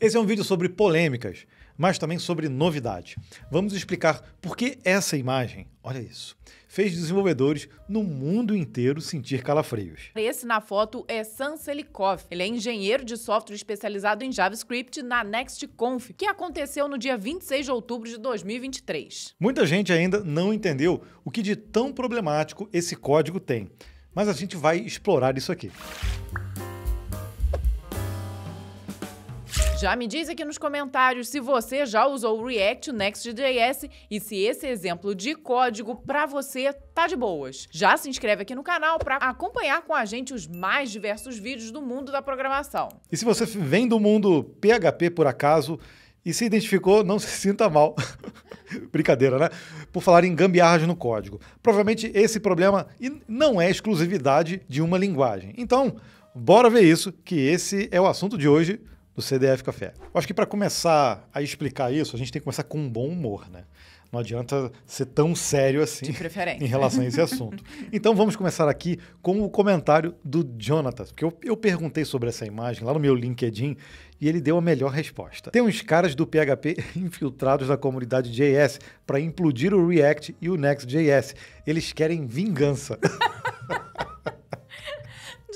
Esse é um vídeo sobre polêmicas, mas também sobre novidade. Vamos explicar por que essa imagem, olha isso, fez desenvolvedores no mundo inteiro sentir calafrios. Esse na foto é Sam Selikov. Ele é engenheiro de software especializado em JavaScript na NextConf, que aconteceu no dia 26 de outubro de 2023. Muita gente ainda não entendeu o que de tão problemático esse código tem, mas a gente vai explorar isso aqui. Já me diz aqui nos comentários se você já usou o React Next.js e se esse exemplo de código para você tá de boas. Já se inscreve aqui no canal para acompanhar com a gente os mais diversos vídeos do mundo da programação. E se você vem do mundo PHP por acaso, e se identificou, não se sinta mal. Brincadeira, né? Por falar em gambiarras no código. Provavelmente esse problema não é exclusividade de uma linguagem. Então, bora ver isso, que esse é o assunto de hoje do CDF Café. Eu acho que para começar a explicar isso, a gente tem que começar com um bom humor, né? Não adianta ser tão sério assim em relação a esse assunto. então vamos começar aqui com o comentário do Jonathan, porque eu, eu perguntei sobre essa imagem lá no meu LinkedIn e ele deu a melhor resposta. Tem uns caras do PHP infiltrados na comunidade JS para implodir o React e o Next.js. Eles querem vingança.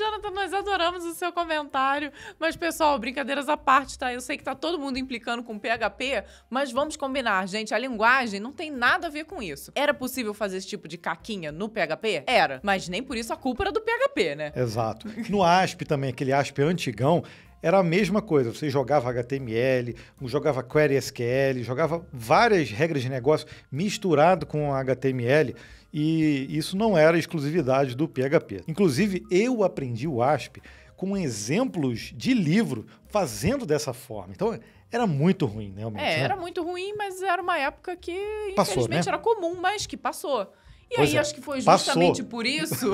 Jonathan, nós adoramos o seu comentário. Mas, pessoal, brincadeiras à parte, tá? Eu sei que tá todo mundo implicando com PHP, mas vamos combinar, gente. A linguagem não tem nada a ver com isso. Era possível fazer esse tipo de caquinha no PHP? Era. Mas nem por isso a culpa era do PHP, né? Exato. No ASP também, aquele ASP antigão, era a mesma coisa. Você jogava HTML, jogava Query SQL, jogava várias regras de negócio misturado com HTML e isso não era exclusividade do PHP. Inclusive, eu aprendi o ASP com exemplos de livro fazendo dessa forma. Então, era muito ruim, né, realmente. É, né? era muito ruim, mas era uma época que, passou, né? infelizmente, né? era comum, mas que passou. E pois aí, é. acho que foi justamente Passou. por isso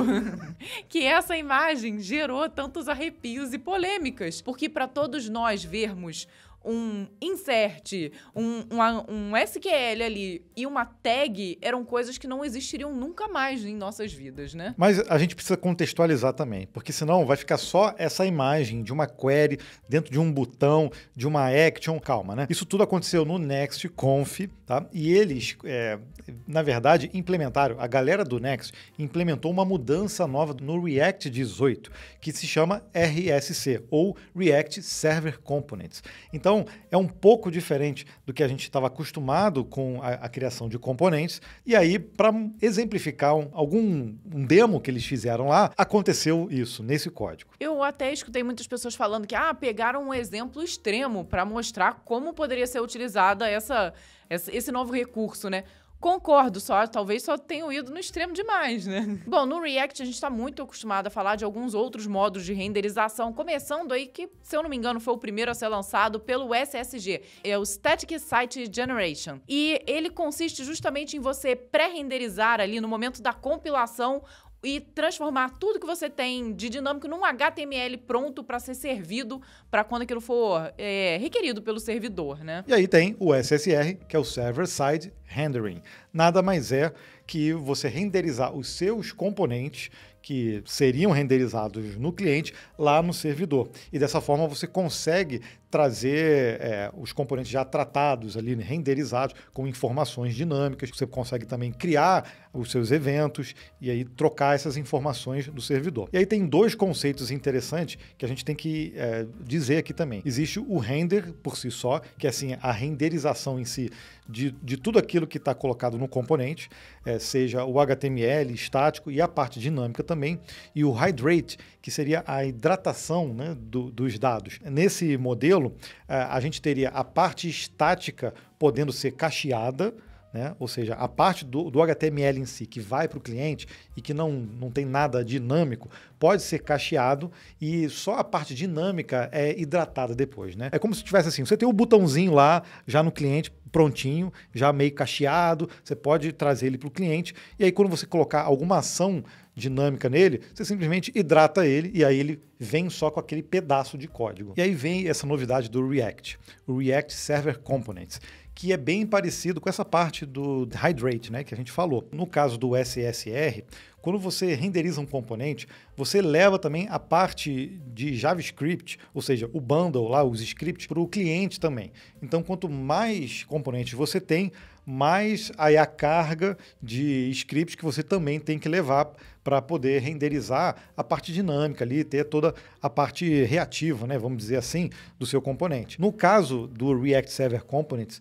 que essa imagem gerou tantos arrepios e polêmicas. Porque para todos nós vermos um insert, um, uma, um SQL ali e uma tag eram coisas que não existiriam nunca mais em nossas vidas, né? Mas a gente precisa contextualizar também, porque senão vai ficar só essa imagem de uma query dentro de um botão, de uma action, calma, né? Isso tudo aconteceu no Next Conf, tá? E eles, é, na verdade, implementaram, a galera do Next implementou uma mudança nova no React 18, que se chama RSC, ou React Server Components. Então, então, é um pouco diferente do que a gente estava acostumado com a, a, criação de componentes. E aí, para exemplificar um, algum um demo que eles fizeram lá, aconteceu isso nesse código. Eu até escutei muitas pessoas falando que ah, pegaram um exemplo extremo para mostrar como poderia ser utilizada essa, essa, esse novo recurso, né? Concordo, só talvez só tenham ido no extremo demais, né? Bom, no React a gente está muito acostumado a falar de alguns outros modos de renderização, começando aí que, se eu não me engano, foi o primeiro a ser lançado pelo SSG, é o Static Site Generation. E ele consiste justamente em você pré-renderizar ali no momento da compilação e transformar tudo que você tem de dinâmico num HTML pronto para ser servido para quando aquilo for é, requerido pelo servidor, né? E aí tem o SSR, que é o Server Side Rendering. Nada mais é que você renderizar os seus componentes que seriam renderizados no cliente lá no servidor. E dessa forma você consegue trazer é, os componentes já tratados ali, renderizados, com informações dinâmicas. Você consegue também criar os seus eventos e aí trocar essas informações do servidor. E aí tem dois conceitos interessantes que a gente tem que é, dizer aqui também. Existe o render por si só, que é assim, a renderização em si de, de tudo aquilo que está colocado no componente, é, seja o HTML estático e a parte dinâmica também, e o hydrate, que seria a hidratação né, do, dos dados. Nesse modelo, é, a gente teria a parte estática podendo ser cacheada, né? ou seja, a parte do, do, HTML em si que vai para o cliente e que não, não tem nada dinâmico, pode ser cacheado e só a parte dinâmica é hidratada depois. Né? É como se tivesse assim, você tem o um botãozinho lá já no cliente prontinho, já meio cacheado, você pode trazer ele para o cliente e aí quando você colocar alguma ação dinâmica nele, você simplesmente hidrata ele e aí ele vem só com aquele pedaço de código. E aí vem essa novidade do React, o React Server Components, que é bem parecido com essa parte do hydrate, né, que a gente falou. No caso do SSR, quando você renderiza um componente, você leva também a parte de JavaScript, ou seja, o bundle lá, os scripts, para o cliente também. Então, quanto mais componentes você tem, mais aí a carga de scripts que você também tem que levar para poder renderizar a parte dinâmica ali, ter toda a parte reativa, né, vamos dizer assim, do seu componente. No caso do React Server Components,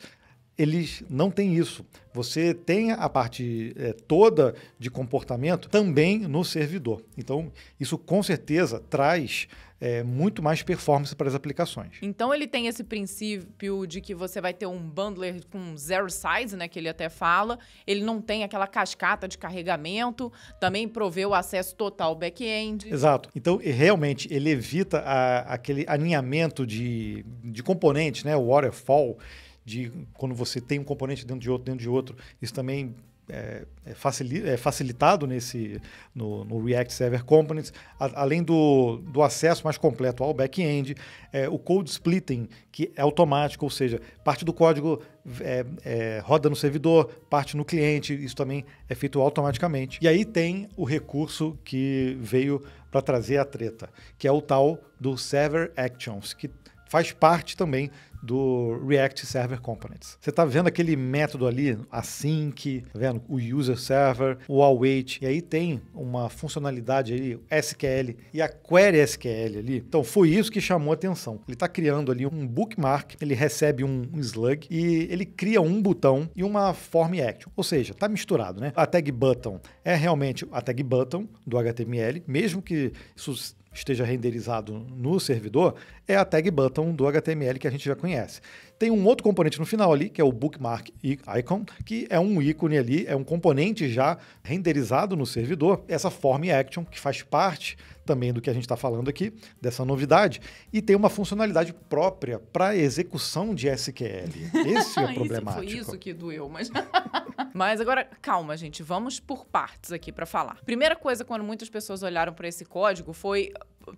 eles não têm isso. Você tem a parte é, toda de comportamento também no servidor. Então, isso com certeza traz é, muito mais performance para as aplicações. Então, ele tem esse princípio de que você vai ter um bundler com zero size, né, que ele até fala. Ele não tem aquela cascata de carregamento, também provê o acesso total back-end. Exato. Então, realmente, ele evita a, aquele alinhamento de, de componentes, né, o waterfall de quando você tem um componente dentro de outro, dentro de outro, isso também é, é, é facilitado nesse, no, no, React Server Components, a, além do, do, acesso mais completo ao back-end, é, o code splitting, que é automático, ou seja, parte do código é, é roda no servidor, parte no cliente, isso também é feito automaticamente. E aí tem o recurso que veio para trazer a treta, que é o tal do Server Actions, que faz parte também do React Server Components. Você está vendo aquele método ali, async, tá vendo? O user server, o await, e aí tem uma funcionalidade ali, SQL e a query SQL ali. Então foi isso que chamou a atenção. Ele está criando ali um bookmark, ele recebe um, um, slug e ele cria um botão e uma form action, ou seja, está misturado, né? A tag button é realmente a tag button do HTML, mesmo que isso esteja renderizado no servidor, é a tag button do HTML que a gente já conhece. Tem um outro componente no final ali, que é o bookmark icon, que é um ícone ali, é um componente já renderizado no servidor, essa form action que faz parte também do que a gente está falando aqui, dessa novidade, e tem uma funcionalidade própria para execução de SQL. Esse é problemático. Isso foi isso que doeu, mas... mas agora, calma, gente, vamos por partes aqui para falar. Primeira coisa, quando muitas pessoas olharam para esse código, foi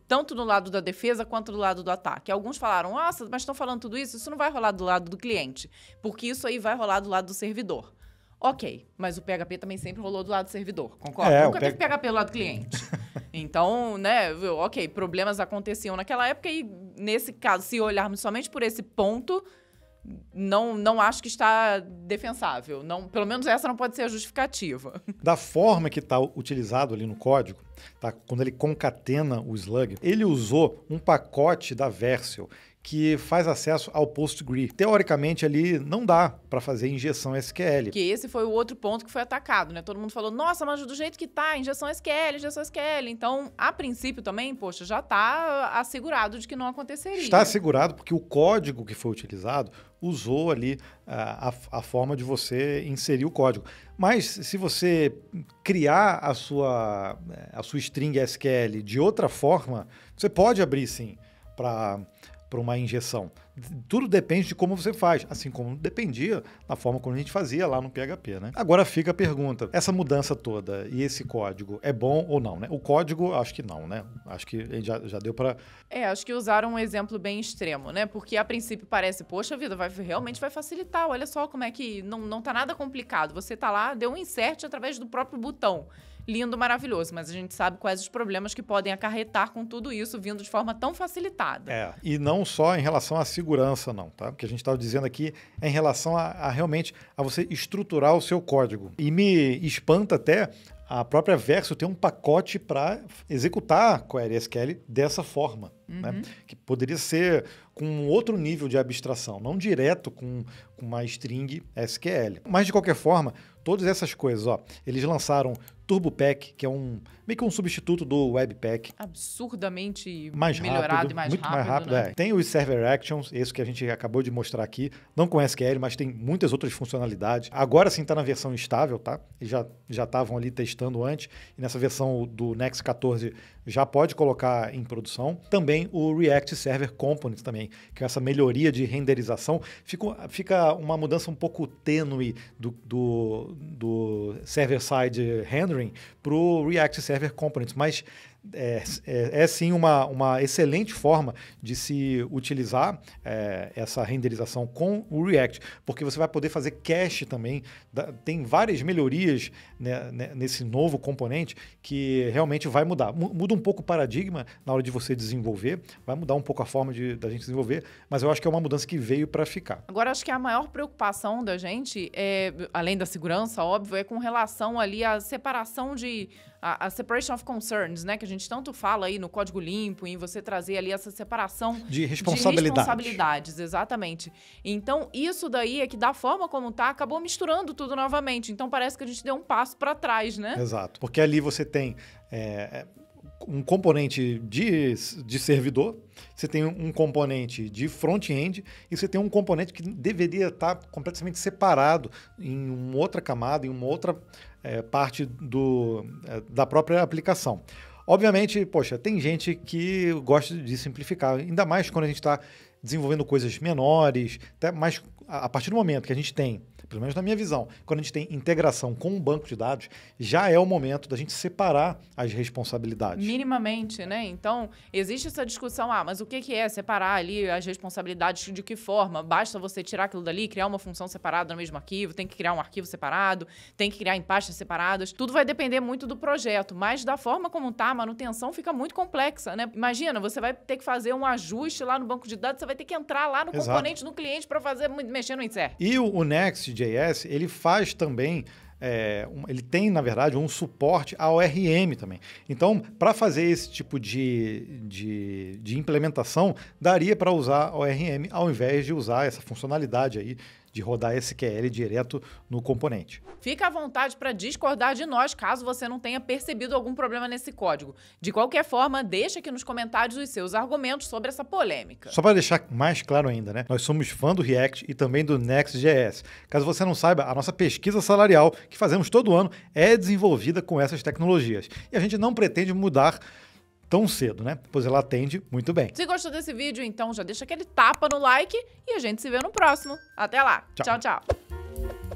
tanto do lado da defesa quanto do lado do ataque. Alguns falaram, nossa, mas estão falando tudo isso, isso não vai rolar do lado do cliente, porque isso aí vai rolar do lado do servidor. Ok, mas o PHP também sempre rolou do lado do servidor, concorda? É, Nunca teve P... PHP do lado do cliente. então, né, ok, problemas aconteciam naquela época e, nesse caso, se olharmos somente por esse ponto, não, não acho que está defensável. Não, pelo menos essa não pode ser a justificativa. Da forma que está utilizado ali no código, tá? quando ele concatena o slug, ele usou um pacote da Versio que faz acesso ao PostgreSQL. Teoricamente ali não dá para fazer injeção SQL. Que esse foi o outro ponto que foi atacado, né? Todo mundo falou: "Nossa, mas do jeito que tá, injeção SQL, injeção SQL". Então, a princípio também, poxa, já tá assegurado de que não aconteceria. Está assegurado porque o código que foi utilizado usou ali ah, a, a forma de você inserir o código. Mas se você criar a sua, eh, a sua string SQL de outra forma, você pode abrir sim para para uma injeção tudo depende de como você faz, assim como dependia da forma como a gente fazia lá no PHP, né? Agora fica a pergunta, essa mudança toda e esse código é bom ou não, né? O código, acho que não, né? Acho que já, já deu para... É, acho que usaram um exemplo bem extremo, né? Porque a princípio parece, poxa vida, vai, realmente vai facilitar, olha só como é que não, não tá nada complicado. Você tá lá, deu um insert através do próprio botão lindo, maravilhoso, mas a gente sabe quais os problemas que podem acarretar com tudo isso vindo de forma tão facilitada. É, e não só em relação à segurança segurança, não, tá? O que a gente estava dizendo aqui é em relação a, a realmente a você estruturar o seu código. E me espanta até a própria Verso ter um pacote para executar Query SQL dessa forma, né? uhum. né? que poderia ser com outro nível de abstração, não direto com, com uma string SQL. Mas, de qualquer forma, todas essas coisas, ó, eles lançaram TurboPack, que é um meio que um substituto do Webpack. Absurdamente mais melhorado rápido, e mais muito rápido. Mais rápido né? é. Tem os Server Actions, esse que a gente acabou de mostrar aqui, não com SQL, mas tem muitas outras funcionalidades. Agora sim está na versão estável, tá? E já já estavam ali testando antes, e nessa versão do Next 14 já pode colocar em produção. Também o React Server Components também, que é essa melhoria de renderização. Fica, fica uma mudança um pouco tênue do, do, do server-side rendering, thing. para o React Server Components, mas é, é, é, sim uma, uma excelente forma de se utilizar é, essa renderização com o React, porque você vai poder fazer cache também. Da, tem várias melhorias né, né nesse novo componente que realmente vai mudar. Muda um pouco o paradigma na hora de você desenvolver, vai mudar um pouco a forma de, da gente desenvolver, mas eu acho que é uma mudança que veio para ficar. Agora, acho que a maior preocupação da gente, é, além da segurança, óbvio, é com relação ali à separação de a, a, separation of concerns, né? Que a gente tanto fala aí no Código Limpo, em você trazer ali essa separação de, responsabilidade. de responsabilidades. Exatamente. Então, isso daí é que da forma como tá, acabou misturando tudo novamente. Então, parece que a gente deu um passo para trás, né? Exato. Porque ali você tem... É, é um componente de, de servidor, você tem um componente de front-end e você tem um componente que deveria estar completamente separado em uma outra camada, em uma outra é, parte do, é, da própria aplicação. Obviamente, poxa, tem gente que gosta de simplificar, ainda mais quando a gente está desenvolvendo coisas menores, até mais a partir do momento que a gente tem pelo menos na minha visão, quando a gente tem integração com um banco de dados, já é o momento da gente separar as responsabilidades. Minimamente, né? Então, existe essa discussão, ah, mas o que é separar ali as responsabilidades de que forma? Basta você tirar aquilo dali, criar uma função separada no mesmo arquivo, tem que criar um arquivo separado, tem que criar em pastas separadas. Tudo vai depender muito do projeto, mas da forma como tá, a manutenção fica muito complexa, né? Imagina, você vai ter que fazer um ajuste lá no banco de dados, você vai ter que entrar lá no Exato. componente do cliente para fazer mexer no insert. E o, o Next Node.js, ele faz também é, ele tem, na verdade, um suporte a ORM também. Então, para fazer esse tipo de, de, de implementação, daria para usar ORM ao invés de usar essa funcionalidade aí de rodar SQL direto no componente. Fica à vontade para discordar de nós caso você não tenha percebido algum problema nesse código. De qualquer forma, deixa aqui nos comentários os seus argumentos sobre essa polêmica. Só para deixar mais claro ainda, né? Nós somos fã do React e também do Next.js. Caso você não saiba, a nossa pesquisa salarial que fazemos todo ano é desenvolvida com essas tecnologias. E a gente não pretende mudar tão cedo, né? Pois ela atende muito bem. Se gostou desse vídeo, então já deixa aquele tapa no like e a gente se vê no próximo. Até lá. tchau. tchau. tchau.